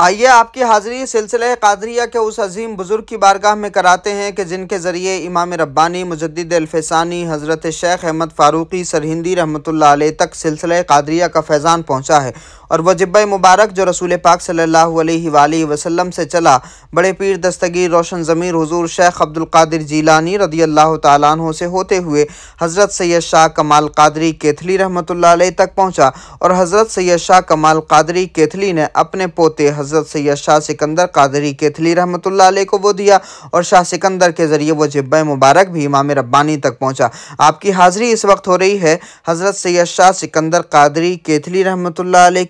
आइए आपकी हाजिरी सिलसिले कादरिया के उस अजीम बुज़ुर्ग की बारगाह में कराते हैं कि जिनके ज़रिए इमाम रब्बानी मुजद अल्फसानी हज़रत शेख अहमद फ़ारूक़ी सरहिंदी रहमत आल तक सिलसिले कादरिया का फैज़ान पहुँचा है और वह मुबारक जो रसूल पाक सल्ला वसल्लम से चला बड़े पीर दस्तगीर रोशन ज़मीर हजूर शेख अब्दुल्कर जीलानी रदी अल्लाह तु से होते हुए हज़रत सैद शाह कमाल कादरी केथली रहमत आल तक पहुँचा और हज़रत सैद शाह कमाल कादरी केथली ने अपने पोते हज़रत सैयद शाह सिकंदर कादरी केथली रहमत को वो दिया और शाह सिकंदर के ज़रिए वो जब मुबारक भी इमाम रब्बानी तक पहुँचा आपकी हाज़िरी इस वक्त हो रही है हज़रत सैयद शाह सिकंदर कादरी केथली रहमत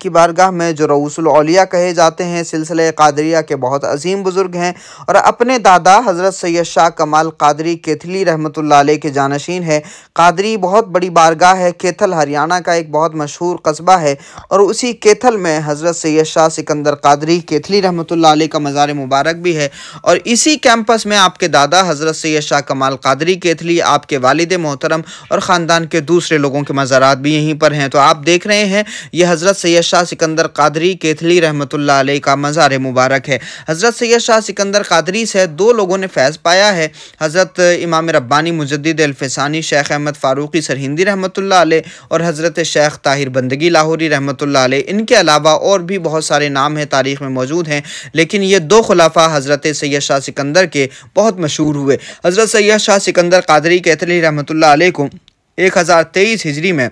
की बारगाह में जो रऊसलिया कहे जाते हैं सिलसिले कादरिया के बहुत अजीम बुज़ुर्ग हैं और अपने दादा हज़रत सैयद शाह कमाल कादरी केथली रहमत के जानशीन है कादरी बहुत बड़ी बारगाह है केथल हरियाणा का एक बहुत मशहूर कस्बा है और उसी केथल में हज़रत सैयद शाह सिकंदर कादरी गरीह केथली रहमत का मज़ार मुबारक भी है और इसी कैंपस में आपके दादा हज़रत सैद शाह कमाल कादरी केथली आपके वालद मोहतरम और ख़ानदान के दूसरे लोगों के मज़ारात भी यहीं पर हैं तो आप देख रहे हैं ये हज़रत सैद शाह सिकंदर कादरी केथली रहमत का मज़ार मुबारक है हज़रत सैद शाह सिकंदर कादरी से दो लोगों ने फैज़ पाया है हज़रत इमाम रब्बानी मुजद अल्फानी शेख अहमद फ़ारूकी सरहिंदी रहमत और हज़रत शेख ताहिर बंदगी लाहौरी रहमत इनके अलावा और भी बहुत सारे नाम हैं तारीख़ तारीख में मौजूद हैं लेकिन ये दो खुलाफा हज़रत सैद शाह सिकंदर के बहुत मशहूर हुए हज़रत सैद शाह सिकंदर कादरी कैथली रहमत ला को एक हज़ार तेईस हिजरी में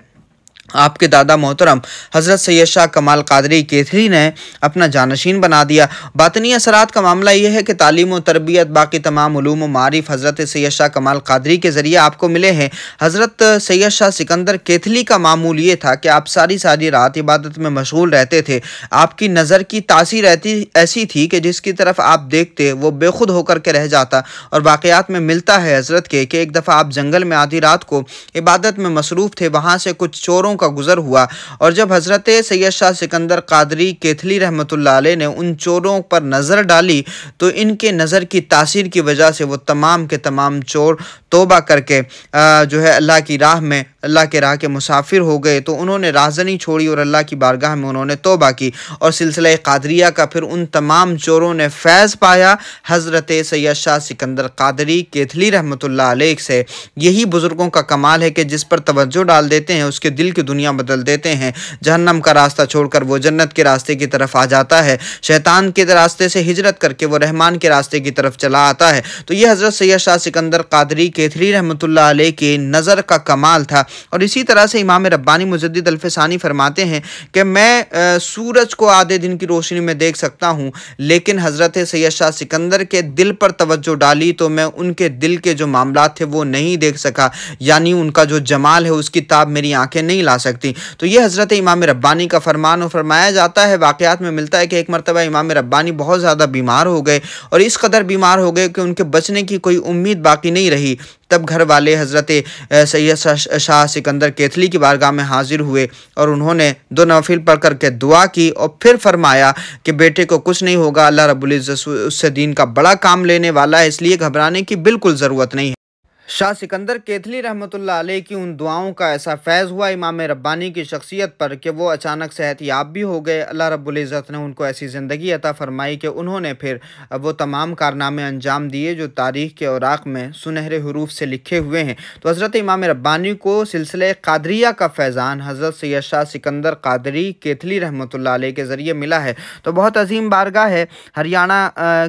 आपके दादा मोहतरम हज़रत सैयद शाह कमाल कादरी केथरी ने अपना जानशीन बना दिया बातनी असरात का मामला यह है कि तालीम और तरबियत बाकी तमाम मलूम व मारिफ हज़रत सैयद शाह कमाल कादरी के ज़रिए आपको मिले हैं हज़रत सैयद शाह सिकंदर केथली का मामूल ये था कि आप सारी सारी रात इबादत में मशगूल रहते थे आपकी नज़र की तासी रहती ऐसी थी कि जिसकी तरफ आप देखते वो बेखुद होकर के रह जाता और वाकयात में मिलता है हज़रत के कि एक दफ़ा आप जंगल में आधी रात को इबादत में मसरूफ़ थे वहाँ से कुछ चोरों लोगों का गुजर हुआ और जब हज़रत सैयद शाह सिकंदर कादरी केथली रहमत ने उन चोरों पर नज़र डाली तो इनके नज़र की तासीर की वजह से वो तमाम के तमाम चोर तोबा करके जो है अल्लाह की राह में अल्लाह के राह के मुसाफिर हो गए तो उन्होंने राजनी छोड़ी और अल्लाह की बारगाह में उन्होंने तोबा की और सिलसिला कादरिया का फिर उन तमाम चोरों ने फैज़ पाया हज़रत सैद शाह सिकंदर कादरी केथली रहमत लाख से यही बुज़ुर्गों का कमाल है कि जिस पर तोज्जो डाल देते हैं उसके दिल की दुनिया बदल देते हैं जहन्नम का रास्ता छोड़कर वो जन्नत के रास्ते की तरफ आ जाता है शैतान के रास्ते से हिजरत करके वो रहमान के रास्ते की तरफ चला आता है तो ये हज़रत सैद शाह सिकंदर कादरी केथली रहमत आल की नज़र का कमाल था और इसी तरह से इमाम रब्बानी मुजद अल्फसानी फरमाते हैं कि मैं सूरज को आधे दिन की रोशनी में देख सकता हूँ लेकिन हज़रत सैद शाह सिकंदर के दिल पर तवज्जो डाली तो मैं उनके दिल के जो मामला थे वो नहीं देख सका यानी उनका जो जमाल है उसकी ताब मेरी आँखें नहीं ला सकती तो ये हज़रत इमाम रब्बानी का फरमान और फरमाया जाता है वाक़ात में मिलता है कि एक मरतबा इमाम रब्बानी बहुत ज़्यादा बीमार हो गए और इस कदर बीमार हो गए कि उनके बचने की कोई उम्मीद बाकी नहीं रही तब घर वाले हज़रत सैयद शाह शाह सिकंदर केथली की बारगाह में हाजिर हुए और उन्होंने दो नफिल पढ़ करके दुआ की और फिर फरमाया कि बेटे को कुछ नहीं होगा अल्लाह रबुल्ज़त उससे दीन का बड़ा काम लेने वाला है इसलिए घबराने की बिल्कुल ज़रूरत नहीं है शाह सिकंदर केथली रहमतुल्ला अलैह की उन दुआओं का ऐसा फैज़ हुआ इमाम रब्बानी की शख्सियत पर कि वो अचानक सेहत याब भी हो गए अल्लाह रब्ज़त ने उनको ऐसी ज़िंदगी अता फरमाई कि उन्होंने फिर वो तमाम कारनामे अंजाम दिए जो तारीख़ के औराक में सुनहरे हरूफ से लिखे हुए हैं तो हज़रत इमाम रब्बानी को सिलसिले कादरिया का फैज़ान हज़रत सैद शाह सिकंदर कादरी केथली रहमत अलैह के ज़रिए मिला है तो बहुत अजीम बारगाह है हरियाणा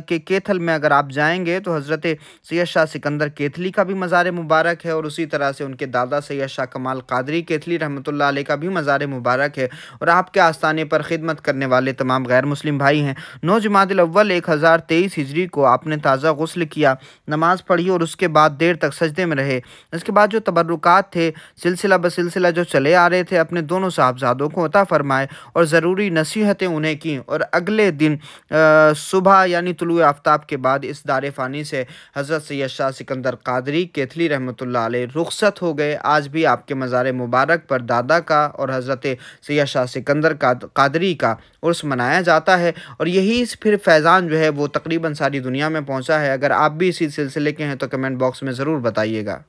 के केथल में अगर आप जाएँगे तो हज़रत सैद शाह सिकंदर केथली का भी मज़ार मुबारक है और उसी तरह से उनके दादा सैद शाह कमाल कादरी केतली रहमत लाई का भी मज़ार मुबारक है और आपके आस्थाने पर खिदमत करने वाले तमाम गैर मुस्लिम भाई हैं नौ जमातवल एक हज़ार तेईस हिजरी को आपने ताज़ा गसल किया नमाज़ पढ़ी और उसके बाद देर तक सजदे में रहे इसके बाद जो तबरक़ात थे सिलसिला बसिलसिला जो चले आ रहे थे अपने दोनों साहबजादों को अता फरमाए और ज़रूरी नसीहतें उन्हें की और अगले दिन सुबह यानी तुलु आफ्ताब के बाद इस दार फ़ानी से हज़रत सैद शाह सिकंदर कादरी केथली रहमत अलैह रुखसत हो गए आज भी आपके मज़ार मुबारक पर दादा का और हज़रत सैया शाह सिकंदर कादरी का उर्स मनाया जाता है और यही फिर फैज़ान जो है वो तकरीबन सारी दुनिया में पहुँचा है अगर आप भी इसी सिलसिले के हैं तो कमेंट बॉक्स में ज़रूर बताइएगा